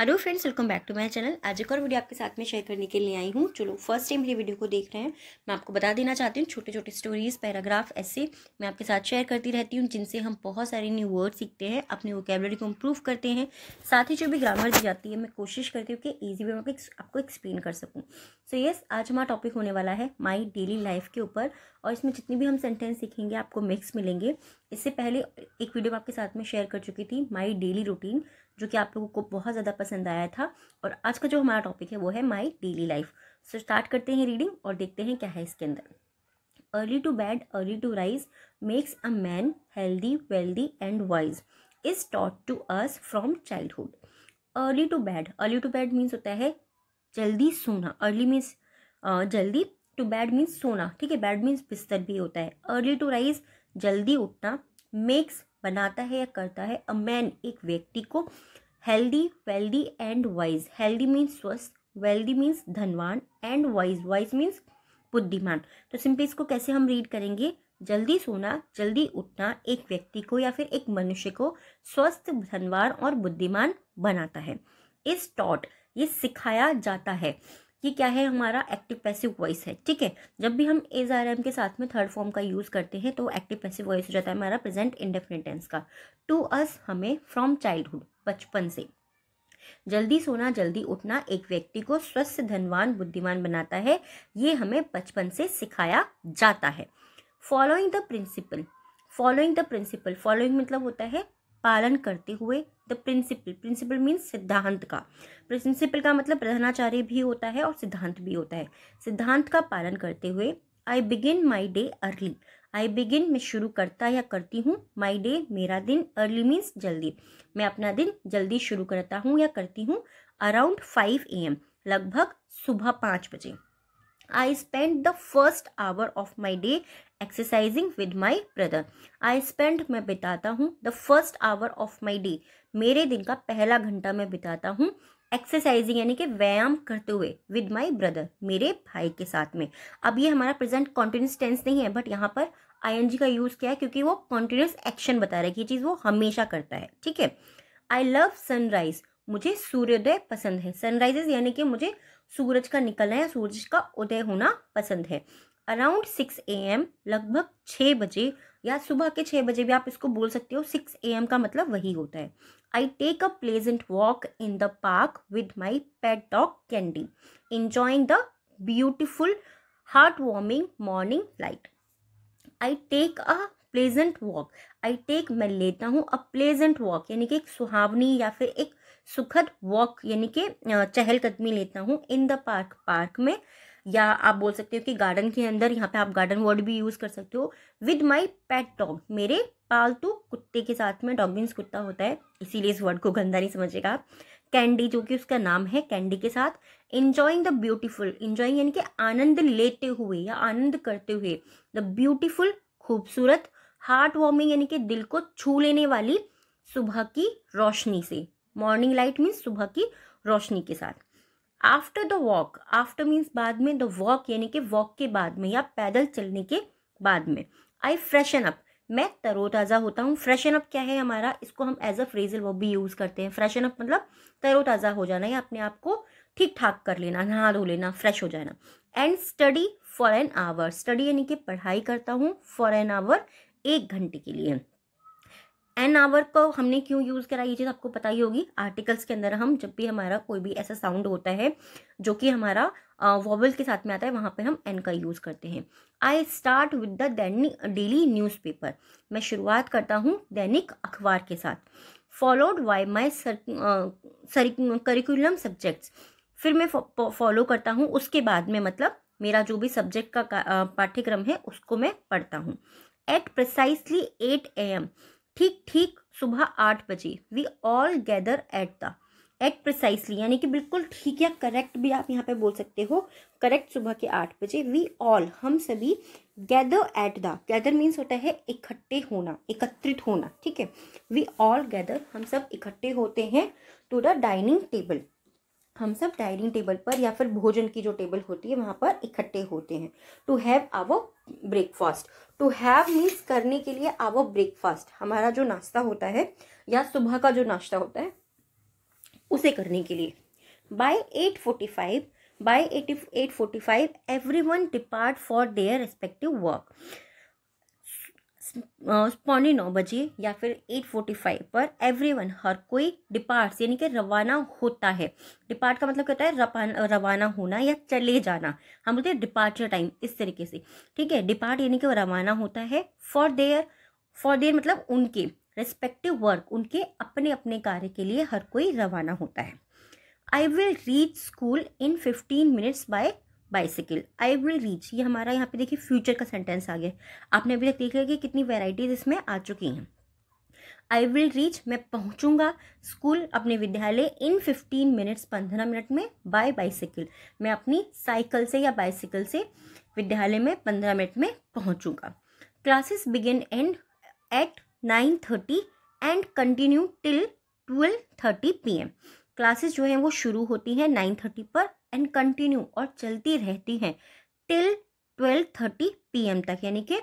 hello friends welcome back to my channel आज एक और वीडियो आपके साथ में शेयर करने के लिए आई हूँ जो लोग फर्स्ट टाइम मेरी वीडियो को देख रहे हैं मैं आपको बता देना चाहती हूँ छोटे छोटे स्टोरीज पैराग्राफ ऐसे मैं आपके साथ शेयर करती रहती हूँ जिनसे हम बहुत सारे न्यू वर्ड सीखते हैं अपनी वोकेबलरी को इम्प्रूव करते हैं साथ ही जो भी ग्रामर दी जाती है मैं कोशिश करती हूँ कि ईजी वे में आपको एक्सप्लेन कर सकूँ सो येस आज हमारा टॉपिक होने वाला है माई डेली लाइफ के ऊपर और इसमें जितनी भी हम सेंटेंस सीखेंगे आपको मिक्स मिलेंगे इससे पहले एक वीडियो आपके साथ में शेयर कर चुकी थी माई डेली रूटीन जो कि आप लोगों को बहुत ज़्यादा पसंद आया था और आज का जो हमारा टॉपिक है वो है my daily life so start करते हैं रीडिंग और देखते हैं क्या है इसके अंदर early to bed early to rise makes a man healthy wealthy and wise is taught to us from childhood early to bed early to bed means होता है जल्दी सोना अर्ली मीन्स जल्दी टू बैड मीन्स सोना ठीक है bad means बिस्तर भी होता है अर्ली टू राइज जल्दी उठना मेक्स बनाता है या करता है अ मैन एक व्यक्ति को healthy wealthy and wise healthy means स्वस्थ वेल्दी मीन्स धनवान एंड वाइज वाइज मीन्स बुद्धिमान तो सिंपल इसको कैसे हम रीड करेंगे जल्दी सोना जल्दी उठना एक व्यक्ति को या फिर एक मनुष्य को स्वस्थ धनवान और बुद्धिमान बनाता है इस टॉट ये सिखाया जाता है ये क्या है हमारा एक्टिव पैसिव वॉइस है ठीक है जब भी हम एज आर एम के साथ में थर्ड फॉर्म का यूज़ करते हैं तो एक्टिव पैसिव वॉइस हो जाता है हमारा प्रेजेंट इंडेफिनेट टेंस का टू अस हमें फ्रॉम चाइल्डहुड बचपन से जल्दी सोना जल्दी उठना एक व्यक्ति को स्वस्थ धनवान बुद्धिमान बनाता है ये हमें बचपन से सिखाया जाता है following the principle following the principle following मतलब होता है पालन करते हुए द प्रिंसिपल प्रिंसिपल मीन्स सिद्धांत का प्रिंसिपल का मतलब प्रधानाचार्य भी होता है और सिद्धांत भी होता है सिद्धांत का पालन करते हुए I begin my day early I begin मैं शुरू करता या करती हूँ माई डे मेरा दिन अर्ली मीन्स जल्दी मैं अपना दिन जल्दी शुरू करता हूँ या करती हूँ अराउंड फाइव ए एम लगभग सुबह पाँच बजे I spent the first hour of my day exercising with my brother I spend मैं बिताता हूँ the first hour of my day मेरे दिन का पहला घंटा मैं बिताता हूँ एक्सरसाइजिंग यानी कि व्यायाम करते हुए विद माई ब्रदर मेरे भाई के साथ में अब ये हमारा प्रेजेंट कॉन्टिन्यूस टेंस नहीं है बट यहाँ पर आई का यूज़ किया है क्योंकि वो कॉन्टिन्यूस एक्शन बता रहा है कि ये चीज़ वो हमेशा करता है ठीक है आई लव सनराइज मुझे सूर्योदय पसंद है सनराइजेज यानी कि मुझे सूरज का निकलना या सूरज का उदय होना पसंद है अराउंड सिक्स ए एम लगभग छः बजे या सुबह के छः बजे भी आप इसको बोल सकते हो सिक्स ए एम का मतलब वही होता है I take a pleasant walk in the park with my pet dog Candy enjoying the beautiful heart warming morning light I take a pleasant walk I take मैं लेता हूँ अ प्लेजेंट वॉक यानी कि एक सुहावनी या फिर एक सुखद वॉक यानी कि चहलकदमी लेता हूँ इन द पार्क पार्क में या आप बोल सकते हो कि गार्डन के अंदर यहाँ पे आप गार्डन वर्ड भी यूज़ कर सकते हो विद माई पेट डॉग मेरे पालतू कुत्ते के साथ में मीन्स कुत्ता होता है इसीलिए इस वर्ड को गंदा नहीं समझेगा आप कैंडी जो कि उसका नाम है कैंडी के साथ इंजॉइंग द ब्यूटीफुल इंजॉइंग यानी कि आनंद लेते हुए या आनंद करते हुए द ब्यूटीफुल खूबसूरत हार्ट वार्मिंग यानी कि दिल को छू लेने वाली सुबह की रोशनी से मॉर्निंग लाइट मीन्स सुबह की रोशनी के साथ after the walk after means बाद में द वॉक यानी कि वॉक के बाद में या पैदल चलने के बाद में आई फ्रेशन अप मैं तरोताज़ा होता हूँ फ्रेशन अप क्या है हमारा इसको हम एज अ फ्रेजल वो भी यूज़ करते हैं फ्रेशन अप मतलब तरोताज़ा हो जाना या अपने आप को ठीक ठाक कर लेना नहा धो लेना फ्रेश हो जाना and study for an hour study यानी कि पढ़ाई करता हूँ फॉर एन आवर एक घंटे के लिए एन आवर को हमने क्यों यूज़ करा ये चीज़ आपको पता ही होगी आर्टिकल्स के अंदर हम जब भी हमारा कोई भी ऐसा साउंड होता है जो कि हमारा वॉबल के साथ में आता है वहाँ पे हम एन का यूज़ करते हैं I start with the daily newspaper मैं शुरुआत करता हूँ दैनिक अखबार के साथ followed by my curriculum subjects फिर मैं फॉलो करता हूँ उसके बाद में मतलब मेरा जो भी सब्जेक्ट का पाठ्यक्रम है उसको मैं पढ़ता हूँ at precisely at A M ठीक ठीक सुबह आठ बजे we all gather at the at precisely यानी कि बिल्कुल ठीक या करेक्ट भी आप यहाँ पे बोल सकते हो करेक्ट सुबह के आठ बजे वी ऑल हम सभी gather at the gather means होता है इकट्ठे होना एकत्रित होना ठीक है वी ऑल गैदर हम सब इकट्ठे होते हैं टू द डाइनिंग टेबल हम सब डाइनिंग टेबल पर या फिर भोजन की जो टेबल होती है वहाँ पर इकट्ठे होते हैं to have our breakfast to have means करने के लिए आवर ब्रेकफास्ट हमारा जो नाश्ता होता है या सुबह का जो नाश्ता होता है उसे करने के लिए by eight forty five by eight eight forty five every one depart for their respective work पौने नौ बजे या फिर एट फोर्टी फाइव पर एवरी वन हर कोई डिपार्ट्स यानी कि रवाना होता है डिपार्ट का मतलब कहता है रवाना होना या चले जाना हम बोलते हैं डिपार्चर टाइम इस तरीके से ठीक है डिपार्ट यानी कि रवाना होता है फॉर देयर फॉर देयर मतलब उनके रेस्पेक्टिव वर्क उनके अपने अपने कार्य के लिए हर कोई रवाना होता है I will reach school in fifteen minutes by bicycle I will reach ये हमारा यहाँ पे देखिए फ्यूचर का सेंटेंस आ गया आपने अभी तक देखा कि कितनी वेराइटीज़ इसमें आ चुकी हैं आई विल रीच मैं पहुँचूंगा स्कूल अपने विद्यालय इन फिफ्टीन मिनट्स पंद्रह मिनट में बाय बाइसिकल मैं अपनी साइकिल से या बाइसिकल से विद्यालय में पंद्रह मिनट में पहुँचूंगा classes begin and at nine thirty and continue till twelve thirty P M classes जो हैं वो शुरू होती हैं नाइन थर्टी पर एंड कंटिन्यू और चलती रहती हैं टिल ट्वेल्व थर्टी पी तक यानी कि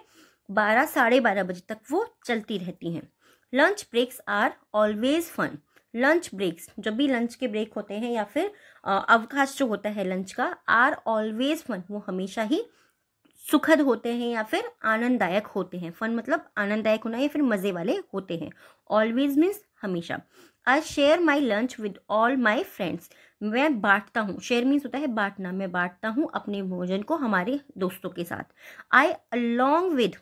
बारह साढ़े बारह बजे तक वो चलती रहती हैं lunch breaks are always fun lunch breaks जब भी लंच के ब्रेक होते हैं या फिर अवकाश जो होता है लंच का आर ऑलवेज फन वो हमेशा ही सुखद होते हैं या फिर आनंददायक होते हैं फन मतलब आनंददायक होना या फिर मज़े वाले होते हैं ऑलवेज मीन्स हमेशा I share my lunch with all my friends मैं बांटता हूँ शेयर मीन्स होता है बांटना मैं बांटता हूँ अपने भोजन को हमारे दोस्तों के साथ I along with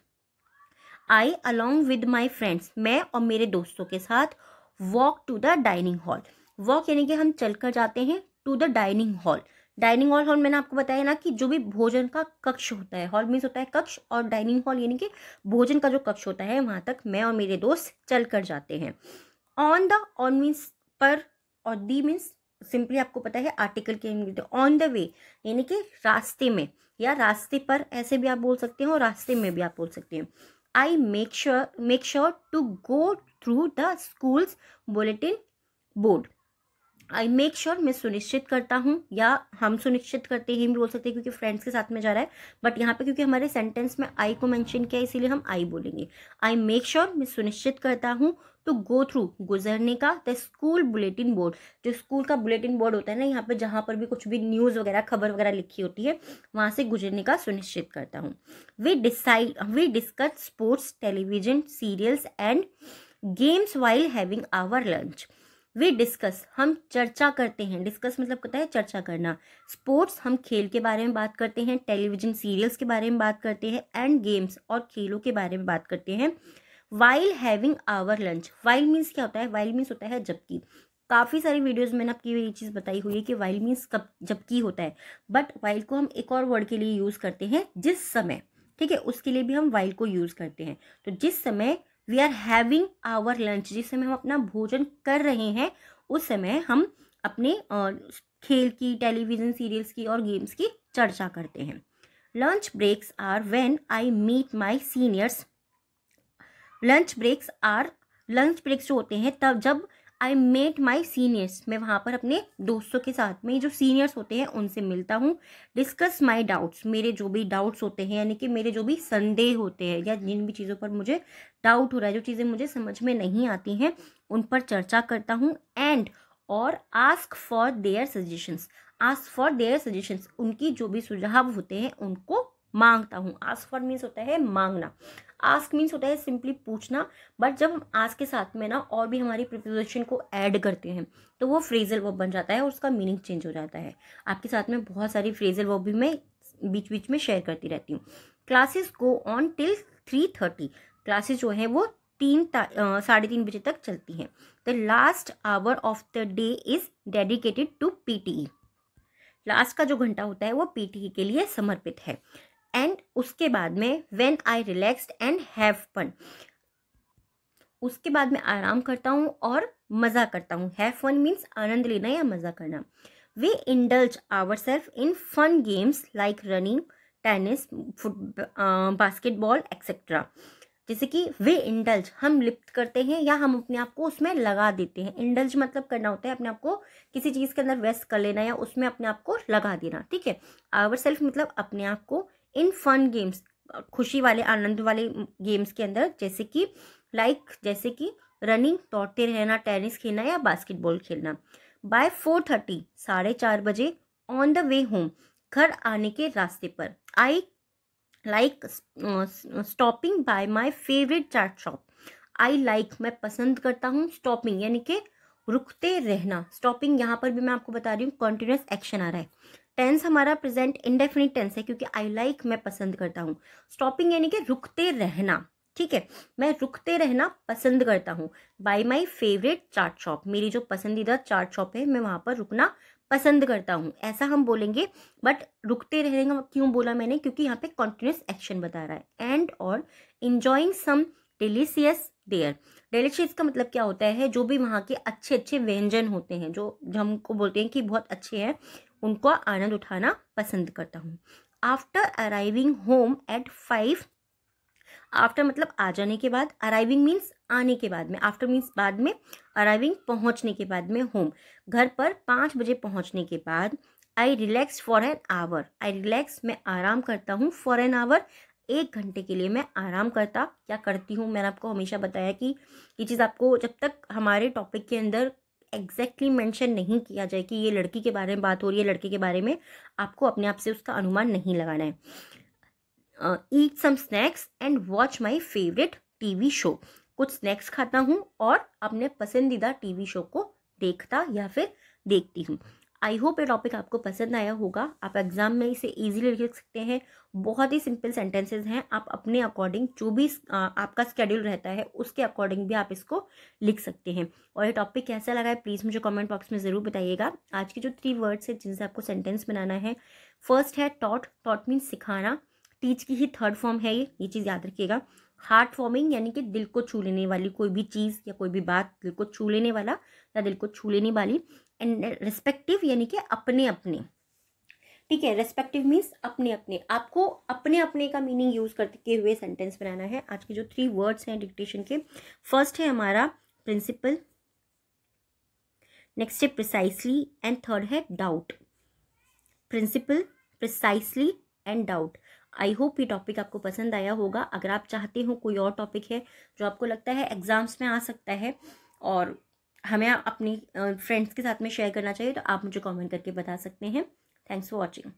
I along with my friends मैं और मेरे दोस्तों के साथ walk to the dining hall walk यानी कि हम चल कर जाते हैं to the dining hall dining hall hall मैंने आपको बताया ना कि जो भी भोजन का कक्ष होता है हॉल मीन्स होता है कक्ष और डाइनिंग हॉल यानी कि भोजन का जो कक्ष होता है वहाँ तक मैं और मेरे दोस्त चल कर जाते हैं ऑन द ऑन मीन्स पर और दी मीन्स सिंपली आपको पता है आर्टिकल के ऑन द वे यानी कि रास्ते में या रास्ते पर ऐसे भी आप बोल सकते हो रास्ते में भी आप बोल सकते हो I make sure make sure to go through the school's bulletin board I make sure मैं सुनिश्चित करता हूँ या हम सुनिश्चित करते ही बोल सकते हैं क्योंकि फ्रेंड्स के साथ में जा रहा है बट यहाँ पे क्योंकि हमारे सेंटेंस में आई को मैंशन किया इसीलिए हम आई बोलेंगे आई मेक श्योर मैं सुनिश्चित करता हूँ टू गो थ्रू गुजरने का द स्कूल बुलेटिन बोर्ड जो स्कूल का बुलेटिन बोर्ड होता है ना यहाँ पर जहाँ पर भी कुछ भी न्यूज़ वगैरह खबर वगैरह लिखी होती है वहाँ से गुजरने का सुनिश्चित करता हूँ we decide we discuss sports television serials and games while having our lunch we discuss हम चर्चा करते हैं डिस्कस मतलब होता है चर्चा करना स्पोर्ट्स हम खेल के बारे में बात करते हैं टेलीविजन सीरियल्स के बारे में बात करते हैं एंड गेम्स और खेलों के बारे में बात करते हैं while having our lunch while means क्या होता है वाइल मीन्स होता है जबकि काफ़ी सारी वीडियोज मैंने आपकी ये चीज़ बताई हुई है कि वाइल मीन्स कब जबकि होता है बट वाइल को हम एक और वर्ड के लिए यूज़ करते हैं जिस समय ठीक है उसके लिए भी हम वाइल को यूज़ करते हैं तो जिस समय we are having our lunch जिस समय हम अपना भोजन कर रहे हैं उस समय हम अपने खेल की टेलीविज़न सीरियल्स की और गेम्स की चर्चा करते हैं lunch breaks are when I meet my seniors lunch breaks are lunch breaks जो होते हैं तब जब आई मेट माई सीनियर्स मैं वहाँ पर अपने दोस्तों के साथ में जो सीनियर्स होते हैं उनसे मिलता हूँ डिस्कस माई डाउट्स मेरे जो भी डाउट्स होते हैं यानी कि मेरे जो भी संदेह होते हैं या जिन भी चीज़ों पर मुझे डाउट हो रहा है जो चीज़ें मुझे समझ में नहीं आती हैं उन पर चर्चा करता हूँ एंड और ask for their suggestions ask for their suggestions उनकी जो भी सुझाव होते हैं उनको मांगता हूँ आस्क फॉर मीन्स होता है मांगना आस्क मीन्स होता है सिंपली पूछना बट जब हम आस्क के साथ में ना और भी हमारी प्रिपोजिशन को ऐड करते हैं तो वो फ्रेजल वर्ब बन जाता है और उसका मीनिंग चेंज हो जाता है आपके साथ में बहुत सारी फ्रेजल वर्ब भी मैं बीच बीच में शेयर करती रहती हूँ classes go on till three thirty classes जो है वो तीन साढ़े तीन बजे तक चलती हैं the last hour of the day is dedicated to ई लास्ट का जो घंटा होता है वो ई e के लिए समर्पित है एंड उसके बाद में when I relaxed and have fun उसके बाद में आराम करता हूँ और मज़ा करता हूँ हैव फन मीन्स आनंद लेना या मज़ा करना we indulge our self in fun games like running tennis foot basketball etcetera जैसे कि वे इंडल्ज हम लिप्त करते हैं या हम अपने आप को उसमें लगा देते हैं इंडल्ज मतलब करना होता है अपने आप को किसी चीज़ के अंदर व्यस्त कर लेना या उसमें अपने आप को लगा देना ठीक है आवर सेल्फ मतलब अपने आप को इन फन गेम्स खुशी वाले आनंद वाले गेम्स के अंदर जैसे कि लाइक like, जैसे कि रनिंग दौड़ते रहना टेनिस खेलना या बास्केटबॉल खेलना बाय फोर थर्टी साढ़े चार बजे ऑन द वे होम घर आने के रास्ते पर I like stopping by my favourite chaat shop I like मैं पसंद करता हूँ स्टॉपिंग यानी कि रुकते रहना स्टॉपिंग यहाँ पर भी मैं आपको बता रही हूँ कंटिन्यूस एक्शन आ रहा है टेंस हमारा प्रेजेंट इंडेफिनिट टेंस है क्योंकि आई लाइक like, मैं पसंद करता हूँ स्टॉपिंग यानी कि रुकते रहना ठीक है मैं रुकते रहना पसंद करता हूँ by my favourite chaat shop मेरी जो पसंदीदा चार्ट शॉप है मैं वहाँ पर रुकना पसंद करता हूँ ऐसा हम बोलेंगे बट रुकते रहने का क्यों बोला मैंने क्योंकि यहाँ पे कॉन्टिन्यूस एक्शन बता रहा है एंड और enjoying some delicious there delicious का मतलब क्या होता है जो भी वहाँ के अच्छे अच्छे व्यंजन होते हैं जो हमको बोलते हैं कि बहुत अच्छे हैं उनका आनंद उठाना पसंद करता हूँ after arriving home at five after मतलब आ जाने के बाद अराइविंग मीन्स आने के बाद में आफ्टर मीन्स बाद में अराइविंग पहुँचने के बाद में होम घर पर पाँच बजे पहुँचने के बाद I relax for an hour I relax मैं आराम करता हूँ फॉर एन आवर एक घंटे के लिए मैं आराम करता क्या करती हूँ मैंने आपको हमेशा बताया कि ये चीज़ आपको जब तक हमारे टॉपिक के अंदर एग्जैक्टली मेंशन नहीं किया जाए कि ये लड़की के बारे में बात हो रही है लड़के के बारे में आपको अपने आप से उसका अनुमान नहीं लगाना है eat some snacks and watch my favourite TV show कुछ स्नैक्स खाता हूँ और अपने पसंदीदा टीवी शो को देखता या फिर देखती हूँ आई होप ये टॉपिक आपको पसंद आया होगा आप एग्ज़ाम में इसे ईजिली लिख सकते हैं बहुत ही सिंपल सेंटेंसेज हैं आप अपने अकॉर्डिंग जो भी आपका स्केड्यूल रहता है उसके अकॉर्डिंग भी आप इसको लिख सकते हैं और ये टॉपिक कैसा लगा है प्लीज़ मुझे कमेंट बॉक्स में ज़रूर बताइएगा आज के जो थ्री वर्ड्स हैं जिनसे आपको सेंटेंस बनाना है फर्स्ट है टॉट टॉट मीन्स सिखाना टीच की ही थर्ड फॉर्म है ये ये चीज़ याद रखिएगा हार्ट फॉर्मिंग यानी कि दिल को छू लेने वाली कोई भी चीज़ या कोई भी बात दिल को छू लेने वाला या दिल को छू लेने वाली रेस्पेक्टिव यानी कि अपने अपने ठीक है रेस्पेक्टिव मीन्स अपने अपने आपको अपने अपने का मीनिंग यूज़ करके हुए सेंटेंस बनाना है आज के जो थ्री वर्ड्स हैं डिक्टेशन के फर्स्ट है हमारा प्रिंसिपल नेक्स्ट है प्रिसाइसली एंड थर्ड है doubt principal precisely and doubt I hope ये टॉपिक आपको पसंद आया होगा अगर आप चाहते हो कोई और टॉपिक है जो आपको लगता है एग्ज़ाम्स में आ सकता है और हमें अपनी फ्रेंड्स के साथ में शेयर करना चाहिए तो आप मुझे कमेंट करके बता सकते हैं थैंक्स फॉर वॉचिंग